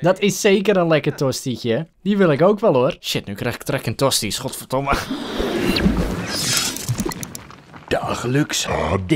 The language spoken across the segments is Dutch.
Dat is zeker een lekker tostietje. Die wil ik ook wel hoor. Shit, nu krijg ik trek in tosti's, godverdomme. Dagelijks HD.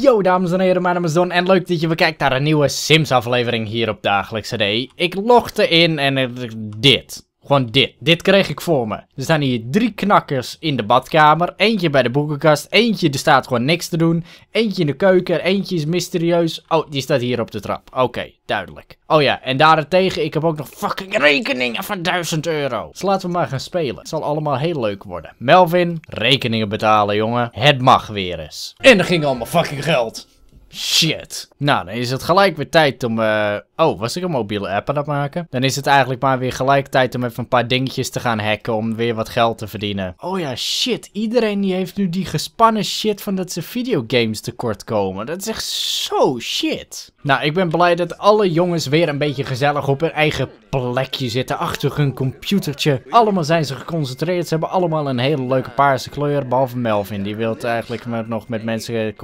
Yo dames en heren, mijn naam is en leuk dat je weer kijkt naar een nieuwe Sims aflevering hier op Dagelijks HD. Ik logde in en dit. Gewoon dit. Dit kreeg ik voor me. Er staan hier drie knakkers in de badkamer. Eentje bij de boekenkast. Eentje, er staat gewoon niks te doen. Eentje in de keuken. Eentje is mysterieus. Oh, die staat hier op de trap. Oké, duidelijk. Oh ja, en daarentegen, ik heb ook nog fucking rekeningen van 1000 euro. Dus laten we maar gaan spelen. Het zal allemaal heel leuk worden. Melvin, rekeningen betalen, jongen. Het mag weer eens. En er ging allemaal fucking geld. Shit. Nou, dan is het gelijk weer tijd om, eh, oh, was ik een mobiele app aan het maken? Dan is het eigenlijk maar weer gelijk tijd om even een paar dingetjes te gaan hacken om weer wat geld te verdienen. Oh ja, shit. Iedereen die heeft nu die gespannen shit van dat ze videogames tekort komen. Dat is echt zo shit. Nou, ik ben blij dat alle jongens weer een beetje gezellig op hun eigen plekje zitten achter hun computertje. Allemaal zijn ze geconcentreerd. Ze hebben allemaal een hele leuke paarse kleur. Behalve Melvin. Die wil eigenlijk nog met mensen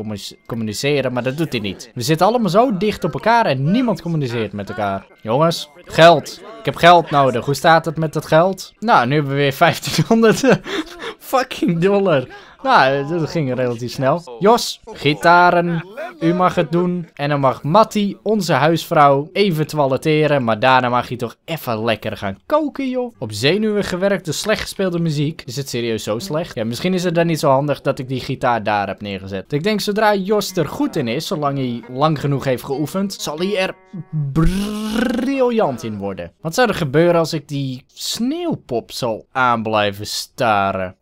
communiceren. Maar dat doet hij niet. We zitten allemaal zo dicht op elkaar en niemand communiceert met elkaar. Jongens, geld. Ik heb geld nodig. Hoe staat het met dat geld? Nou, nu hebben we weer 1500 fucking dollar. Nou, dat ging relatief snel. Jos, gitaren, u mag het doen. En dan mag Matty, onze huisvrouw, even toileteren. Maar daarna mag je toch even lekker gaan koken, joh. Op zenuwen de slecht gespeelde muziek. Is het serieus zo slecht? Ja, misschien is het dan niet zo handig dat ik die gitaar daar heb neergezet. Ik denk, zodra Jos er goed in is, zolang hij lang genoeg heeft geoefend, zal hij er briljant in worden. Wat zou er gebeuren als ik die sneeuwpop zal aan blijven staren?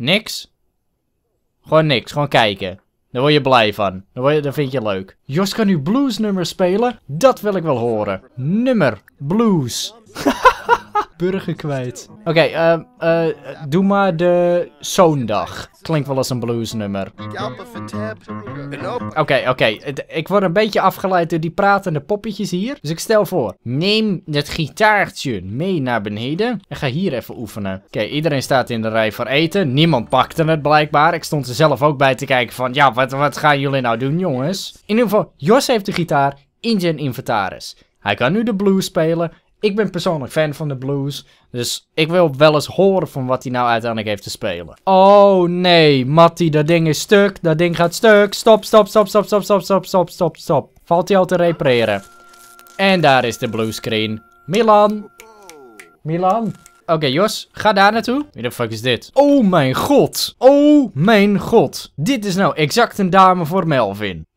Niks? Gewoon niks. Gewoon kijken. Daar word je blij van. Daar, word je, daar vind je leuk. Jos kan nu nummer spelen? Dat wil ik wel horen. Nummer. Blues. burger kwijt. Oké, ehm, eh, doe maar de Zoondag. Klinkt wel als een bluesnummer. Oké, oké. Ik word een beetje afgeleid door die pratende poppetjes hier. Dus ik stel voor, neem het gitaartje mee naar beneden. En ga hier even oefenen. Oké, iedereen staat in de rij voor eten. Niemand pakte het blijkbaar. Ik stond er zelf ook bij te kijken van, ja, wat, wat gaan jullie nou doen, jongens? In ieder geval, Jos heeft de gitaar in zijn inventaris. Hij kan nu de blues spelen ik ben persoonlijk fan van de blues. Dus ik wil wel eens horen van wat hij nou uiteindelijk heeft te spelen. Oh nee, Matty, dat ding is stuk. Dat ding gaat stuk. Stop, stop, stop, stop, stop, stop, stop, stop, stop, stop. Valt hij al te repareren. En daar is de bluescreen. Milan. Milan. Oké, Jos, ga daar naartoe. Wie de fuck is dit? Oh mijn god. Oh mijn god. Dit is nou exact een dame voor Melvin.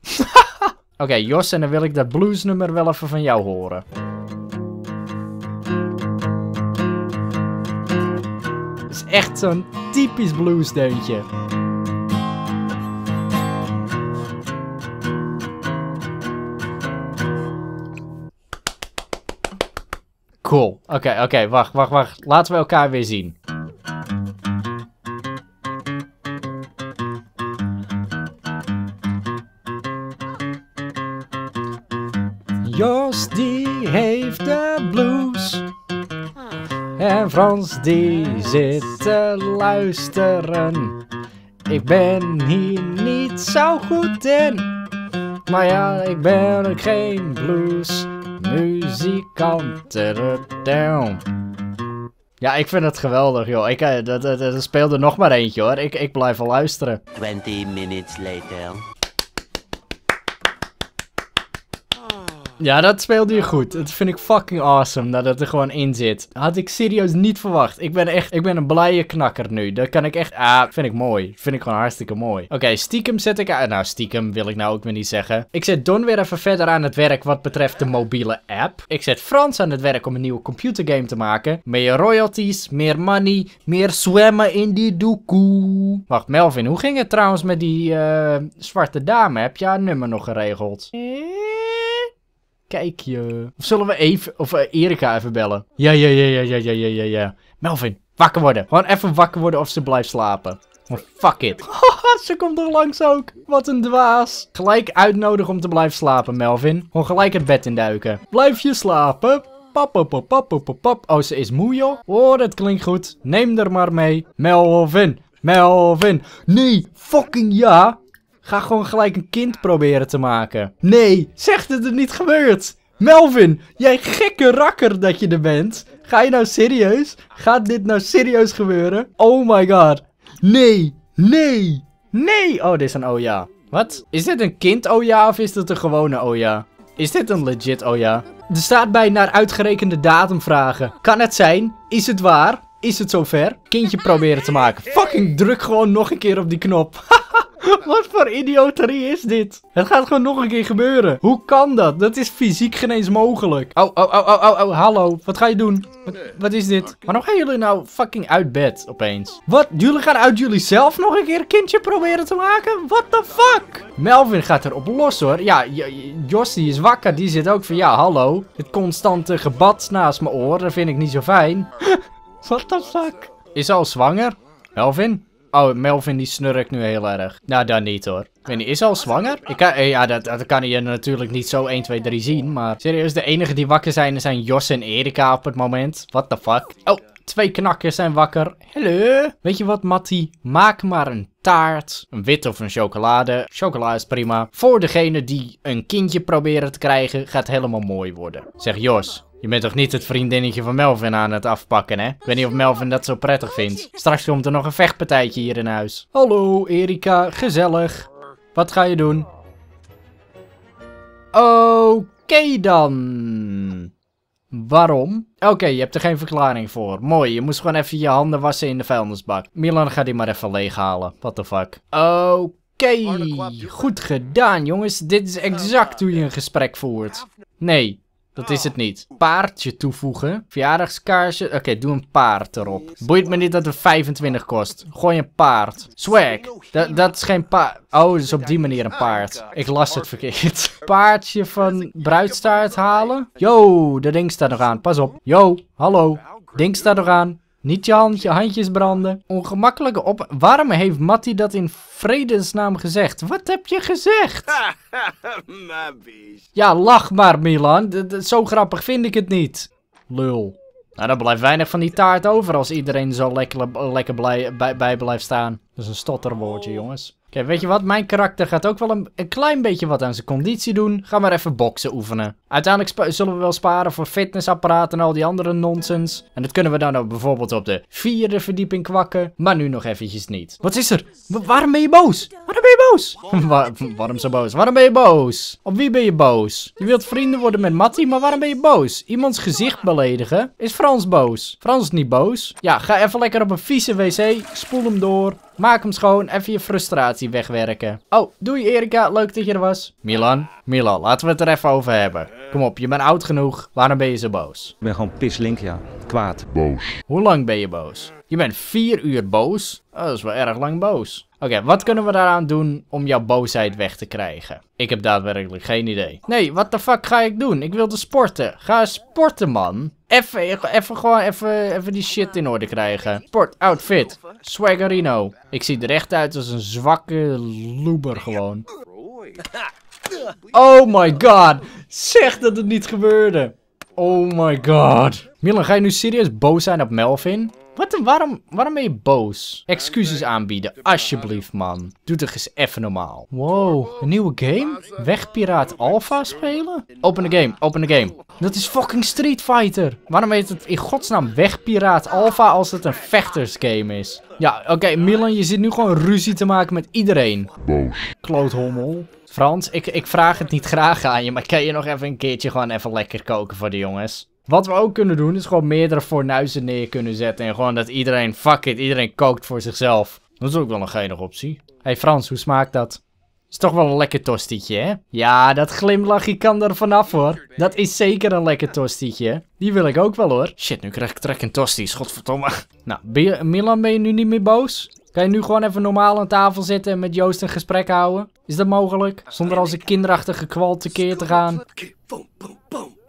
Oké, Jos, en dan wil ik dat bluesnummer wel even van jou horen. echt zo'n typisch bluesdeuntje. Cool. Oké, oké, wacht, wacht, wacht. Laten we elkaar weer zien. Jos, die heeft de blues en Frans die zitten luisteren. Ik ben hier niet zo goed in, maar ja, ik ben ook geen bluesmuzikant. Ja, ik vind het geweldig, joh. Ik, eh, dat, dat, dat speelde nog maar eentje, hoor. Ik, ik blijf al luisteren. 20 minutes later. Ja, dat speelde je goed. Dat vind ik fucking awesome dat het er gewoon in zit. Had ik serieus niet verwacht. Ik ben echt, ik ben een blije knakker nu. Dat kan ik echt, ah, vind ik mooi. vind ik gewoon hartstikke mooi. Oké, okay, stiekem zet ik aan. Nou, stiekem wil ik nou ook weer niet zeggen. Ik zet Don weer even verder aan het werk wat betreft de mobiele app. Ik zet Frans aan het werk om een nieuwe computergame te maken. Meer royalties, meer money, meer zwemmen in die doekoe. Wacht, Melvin, hoe ging het trouwens met die eh, zwarte dame? Heb je haar nummer nog geregeld? Eh? kijkje. Of zullen we even, of eh, Erika even bellen? Ja, ja, ja, ja, ja, ja, ja, ja, ja. Melvin, wakker worden. Gewoon even wakker worden of ze blijft slapen. fuck it. ze komt er langs ook. Wat een dwaas. Gelijk uitnodigen om te blijven slapen, Melvin. Gewoon gelijk het bed induiken. Blijf je slapen. Pap, pap, pap, pap, Oh, ze is moe, joh. Oh, dat klinkt goed. Neem er maar mee. Melvin. Melvin. Nee, fucking ja. Ga gewoon gelijk een kind proberen te maken. Nee, zegt het er niet gebeurd. Melvin, jij gekke rakker dat je er bent. Ga je nou serieus? Gaat dit nou serieus gebeuren? Oh my god. Nee, nee, nee. Oh, dit is een oh ja. Wat? Is dit een kind oh ja of is dit een gewone oh ja? Is dit een legit oh ja? Er staat bij naar uitgerekende datum vragen. Kan het zijn? Is het waar? Is het zover? Kindje proberen te maken. Fucking druk gewoon nog een keer op die knop. Wat voor idioterie is dit? Het gaat gewoon nog een keer gebeuren. Hoe kan dat? Dat is fysiek geen eens mogelijk. Oh, oh, oh, oh, oh, hallo. Wat ga je doen? Wat, is dit? Waarom gaan jullie nou fucking uit bed opeens? Wat? Jullie gaan uit jullie zelf nog een keer kindje proberen te maken? What the fuck? Melvin gaat erop los hoor. Ja, Jos die is wakker. Die zit ook van ja, hallo. Het constante gebad naast mijn oor. Dat vind ik niet zo fijn. What the fuck? Is ze al zwanger? Melvin? Oh, Melvin die snurkt nu heel erg. Nou, dan niet hoor. Ik weet niet, is al zwanger? Ik ja, dat, dat kan je natuurlijk niet zo 1, 2, 3 zien. Maar serieus, de enige die wakker zijn, zijn Jos en Erika op het moment. What the fuck? Oh, twee knakkers zijn wakker. Hallo? Weet je wat, Matty? Maak maar een taart, een wit of een chocolade. Chocolade is prima. Voor degene die een kindje proberen te krijgen, gaat helemaal mooi worden. Zeg Jos, je bent toch niet het vriendinnetje van Melvin aan het afpakken, hè? Ik weet niet of Melvin dat zo prettig vindt. Straks komt er nog een vechtpartijtje hier in huis. Hallo, Erika. Gezellig. Wat ga je doen? Oké dan. Waarom? Oké, je hebt er geen verklaring voor. Mooi, je moest gewoon even je handen wassen in de vuilnisbak. Milan, gaat die maar even leeghalen. What the fuck. Oké. goed gedaan jongens. Dit is exact hoe je een gesprek voert. Nee, dat is het oh. niet. Paardje toevoegen. Verjaardagskaarsje. Oké, doe een paard erop. Boeit me niet dat het 25 kost. Gooi een paard. Swag. Dat, dat is geen paard. Oh, dus op die manier een paard. Ik las het verkeerd. Paardje van bruidstaart halen. Yo, dat ding staat nog aan. Pas op. Yo, hallo. Ding staat nog aan. Niet je, hand, je handjes branden. Ongemakkelijke op... Waarom heeft Matty dat in vredesnaam gezegd? Wat heb je gezegd? ja, lach maar Milan. zo grappig vind ik het niet. Lul. Nou, dan blijft weinig van die taart over als iedereen zo lekker, lekker blij, bij, bij blijft staan. Dat is een stotterwoordje, jongens. Kijk, weet je wat? Mijn karakter gaat ook wel een, klein beetje wat aan zijn conditie doen. Ga maar even boksen oefenen. Uiteindelijk zullen we wel sparen voor fitnessapparaten en al die andere nonsens. En dat kunnen we dan ook bijvoorbeeld op de vierde verdieping kwakken. Maar nu nog eventjes niet. Wat is er? waarom ben je boos? Waarom ben je boos? waarom zo boos? Waarom ben je boos? Op wie ben je boos? Je wilt vrienden worden met Matty, maar waarom ben je boos? Iemands gezicht beledigen? Is Frans boos? Frans is niet boos. Ja, ga even lekker op een vieze wc. Spoel hem door. Maak hem schoon. Even je frustratie die wegwerken. Oh, doei Erika, leuk dat je er was. Milan, Milan, laten we het er even over hebben. Kom op, je bent oud genoeg. Waarom ben je zo boos? Ik ben gewoon pislink, ja. Kwaad. Boos. Hoe lang ben je boos? Je bent vier uur boos? Oh, dat is wel erg lang boos. Oké, wat kunnen we daaraan doen om jouw boosheid weg te krijgen? Ik heb daadwerkelijk geen idee. Nee, wat de fuck ga ik doen? Ik wilde sporten. Ga sporten, man. Even, even gewoon even, even die shit in orde krijgen. Sport, outfit, swaggerino. Ik zie er echt uit als een zwakke loeber gewoon. Oh my god. Zeg dat het niet gebeurde. Oh my god. Milan, ga je nu serieus boos zijn op Melvin? Wat een, waarom, waarom ben je boos? Excuses aanbieden, alsjeblieft man. Doe toch eens even normaal. Wow, een nieuwe game? Wegpiraat Alpha spelen? Open the game, open the game. Dat is fucking Street Fighter. Waarom heet het in godsnaam Wegpiraat Alpha als het een vechtersgame is? Ja, oké, Milan, je zit nu gewoon ruzie te maken met iedereen. Boos. Kloothommel. Frans, ik, ik vraag het niet graag aan je, maar kan je nog even een keertje gewoon even lekker koken voor de jongens? Wat we ook kunnen doen, is gewoon meerdere fornuizen neer kunnen zetten. En gewoon dat iedereen, fuck it, iedereen kookt voor zichzelf. Dat is ook wel een geinige optie. Hé hey Frans, hoe smaakt dat? Is toch wel een lekker tostietje, hè? Ja, dat glimlachje kan er vanaf, hoor. Dat is zeker een lekker tostietje. Die wil ik ook wel, hoor. Shit, nu krijg ik trek in tosties, godverdomme. Nou, ben je, Milan, ben je nu niet meer boos? Kan je nu gewoon even normaal aan tafel zitten en met Joost een gesprek houden? Is dat mogelijk? Zonder als een kinderachtige kwal tekeer te gaan.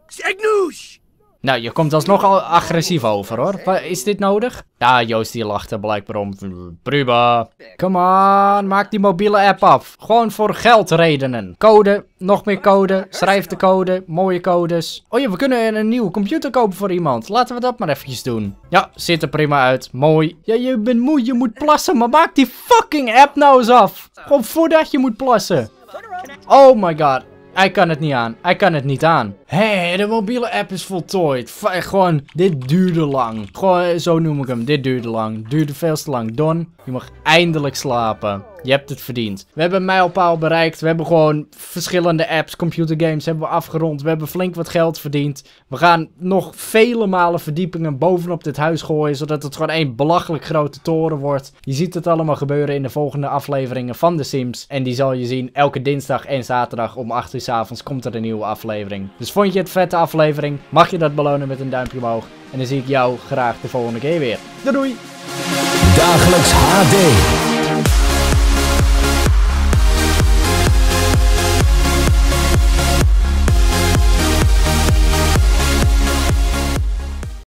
Zeg noes! Nou, je komt alsnog al agressief over hoor. Is dit nodig? Ja, Joost die lachte blijkbaar om. Prima. Come on, maak die mobiele app af. Gewoon voor geldredenen. Code, nog meer code. Schrijf de code, mooie codes. Oh ja, we kunnen een nieuwe computer kopen voor iemand. Laten we dat maar eventjes doen. Ja, ziet er prima uit. Mooi. Ja, je bent moe, je moet plassen. Maar maak die fucking app nou eens af. Gewoon voordat je moet plassen. Oh my god. Hij kan het niet aan. Hij kan het niet aan. Hé, de mobiele app is voltooid. gewoon, dit duurde lang. zo noem ik hem. Dit duurde lang. Duurde veel te lang. Don, je mag eindelijk slapen. Je hebt het verdiend. We hebben een mijlpaal bereikt. We hebben gewoon verschillende apps, computergames hebben we afgerond. We hebben flink wat geld verdiend. We gaan nog vele malen verdiepingen bovenop dit huis gooien. Zodat het gewoon één belachelijk grote toren wordt. Je ziet het allemaal gebeuren in de volgende afleveringen van The Sims. En die zal je zien elke dinsdag en zaterdag om 8 uur s avonds komt er een nieuwe aflevering. Dus vond je het vette aflevering? Mag je dat belonen met een duimpje omhoog. En dan zie ik jou graag de volgende keer weer. Doei doei! Dagelijks HD.